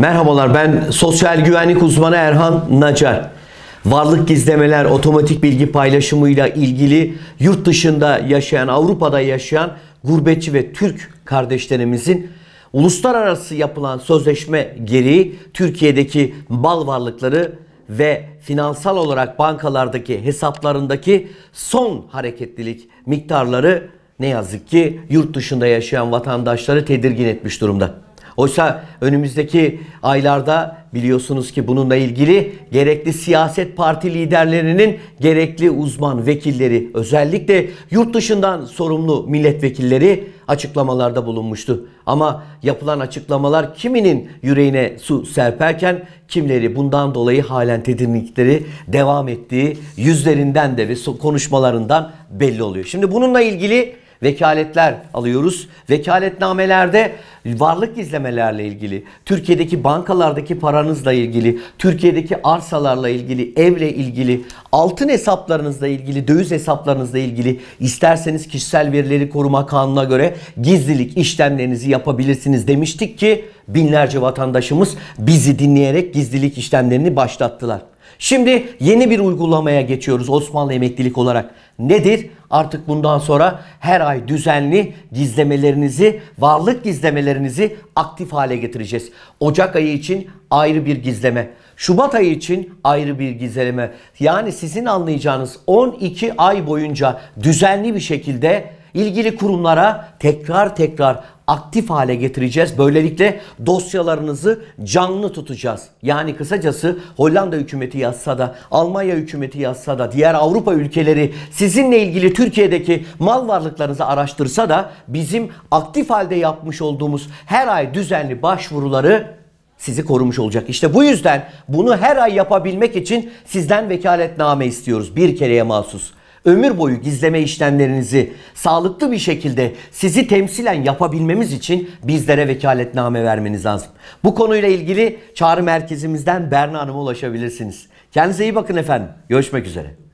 Merhabalar ben sosyal güvenlik uzmanı Erhan Nacar. Varlık gizlemeler otomatik bilgi paylaşımıyla ilgili yurt dışında yaşayan, Avrupa'da yaşayan gurbetçi ve Türk kardeşlerimizin uluslararası yapılan sözleşme gereği Türkiye'deki mal varlıkları ve finansal olarak bankalardaki hesaplarındaki son hareketlilik miktarları ne yazık ki yurt dışında yaşayan vatandaşları tedirgin etmiş durumda. Oysa önümüzdeki aylarda biliyorsunuz ki bununla ilgili gerekli siyaset parti liderlerinin gerekli uzman vekilleri özellikle yurt dışından sorumlu milletvekilleri açıklamalarda bulunmuştu. Ama yapılan açıklamalar kiminin yüreğine su serperken kimleri bundan dolayı halen tedirginlikleri devam ettiği yüzlerinden de ve konuşmalarından belli oluyor. Şimdi bununla ilgili Vekaletler alıyoruz. Vekaletnamelerde varlık izlemelerle ilgili, Türkiye'deki bankalardaki paranızla ilgili, Türkiye'deki arsalarla ilgili, evle ilgili, altın hesaplarınızla ilgili, döviz hesaplarınızla ilgili isterseniz kişisel verileri koruma kanununa göre gizlilik işlemlerinizi yapabilirsiniz demiştik ki binlerce vatandaşımız bizi dinleyerek gizlilik işlemlerini başlattılar. Şimdi yeni bir uygulamaya geçiyoruz Osmanlı emeklilik olarak. Nedir? Artık bundan sonra her ay düzenli gizlemelerinizi, varlık gizlemelerinizi aktif hale getireceğiz. Ocak ayı için ayrı bir gizleme. Şubat ayı için ayrı bir gizleme. Yani sizin anlayacağınız 12 ay boyunca düzenli bir şekilde ilgili kurumlara tekrar tekrar aktif hale getireceğiz. Böylelikle dosyalarınızı canlı tutacağız. Yani kısacası Hollanda hükümeti yazsa da, Almanya hükümeti yazsa da, diğer Avrupa ülkeleri sizinle ilgili Türkiye'deki mal varlıklarınızı araştırsa da bizim aktif halde yapmış olduğumuz her ay düzenli başvuruları sizi korumuş olacak. İşte bu yüzden bunu her ay yapabilmek için sizden vekaletname istiyoruz bir kereye mahsus ömür boyu gizleme işlemlerinizi sağlıklı bir şekilde sizi temsilen yapabilmemiz için bizlere vekaletname vermeniz lazım. Bu konuyla ilgili çağrı merkezimizden Berna Hanım'a ulaşabilirsiniz. Kendinize iyi bakın efendim. Görüşmek üzere.